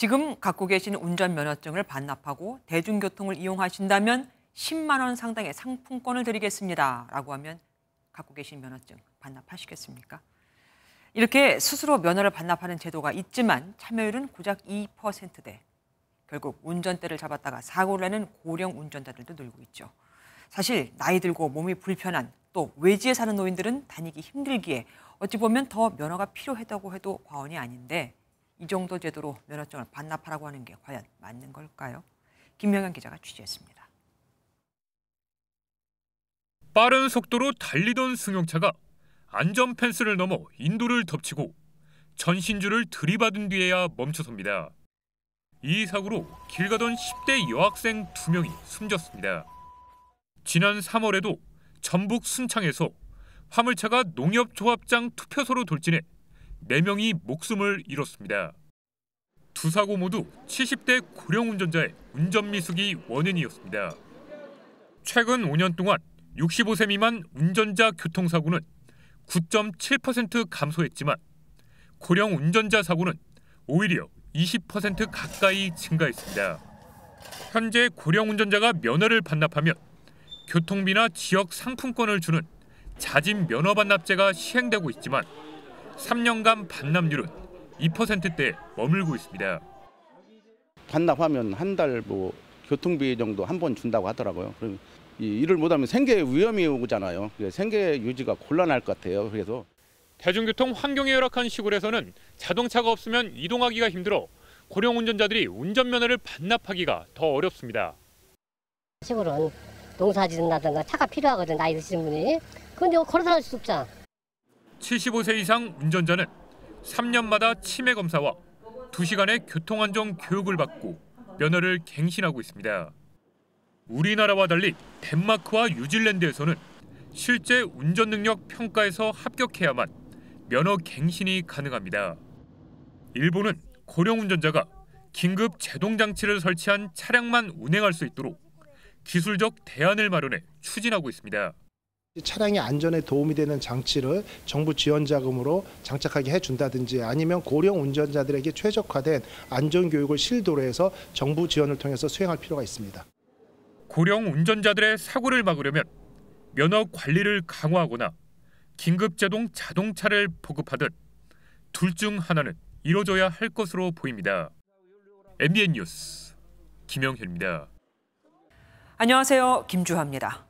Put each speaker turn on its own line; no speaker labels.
지금 갖고 계신 운전면허증을 반납하고 대중교통을 이용하신다면 10만 원 상당의 상품권을 드리겠습니다. 라고 하면 갖고 계신 면허증 반납하시겠습니까? 이렇게 스스로 면허를 반납하는 제도가 있지만 참여율은 고작 2%대. 결국 운전대를 잡았다가 사고를 내는 고령 운전자들도 늘고 있죠. 사실 나이 들고 몸이 불편한 또 외지에 사는 노인들은 다니기 힘들기에 어찌 보면 더 면허가 필요하다고 해도 과언이 아닌데 이 정도 제도로 면허증을 반납하라고 하는 게 과연 맞는 걸까요? 김명현 기자가 취재했습니다.
빠른 속도로 달리던 승용차가 안전 펜스를 넘어 인도를 덮치고 전신줄을 들이받은 뒤에야 멈춰섭니다. 이 사고로 길 가던 10대 여학생 2명이 숨졌습니다. 지난 3월에도 전북 순창에서 화물차가 농협조합장 투표소로 돌진해 4명이 목숨을 잃었습니다. 두 사고 모두 70대 고령 운전자의 운전미숙이 원인이었습니다. 최근 5년 동안 65세 미만 운전자 교통사고는 9.7% 감소했지만 고령 운전자 사고는 오히려 20% 가까이 증가했습니다. 현재 고령 운전자가 면허를 반납하면 교통비나 지역 상품권을 주는 자진 면허 반납제가 시행되고 있지만 3년간 반납률은 2%대에 머물고 있습니다.
반납하면 한 달 뭐 교통비 정도 한 번 준다고 하더라고요. 그럼 일을 못하면 생계 위험이 오잖아요. 생계 유지가 곤란할 것 같아요. 그래서
대중교통 환경이 열악한 시골에서는 자동차가 없으면 이동하기가 힘들어 고령 운전자들이 운전면허를 반납하기가 더 어렵습니다. 시골은 농사 짓는다든가 차가 필요하거든 나이 드신 분이. 그런데 걸어 다닐 수 없잖아. 75세 이상 운전자는 3년마다 치매 검사와 2시간의 교통안전 교육을 받고 면허를 갱신하고 있습니다. 우리나라와 달리 덴마크와 뉴질랜드에서는 실제 운전 능력 평가에서 합격해야만 면허 갱신이 가능합니다. 일본은 고령 운전자가 긴급 제동 장치를 설치한 차량만 운행할 수 있도록 기술적 대안을 마련해 추진하고 있습니다. 차량의 안전에 도움이 되는 장치를 정부 지원 자금으로 장착하게 해준다든지 아니면 고령 운전자들에게 최적화된 안전 교육을 실도로 해서 정부 지원을 통해서 수행할 필요가 있습니다. 고령 운전자들의 사고를 막으려면 면허 관리를 강화하거나 긴급제동 자동차를 보급하듯 둘 중 하나는 이뤄져야 할 것으로 보입니다. MBN 뉴스 김영현입니다.
안녕하세요. 김주하입니다.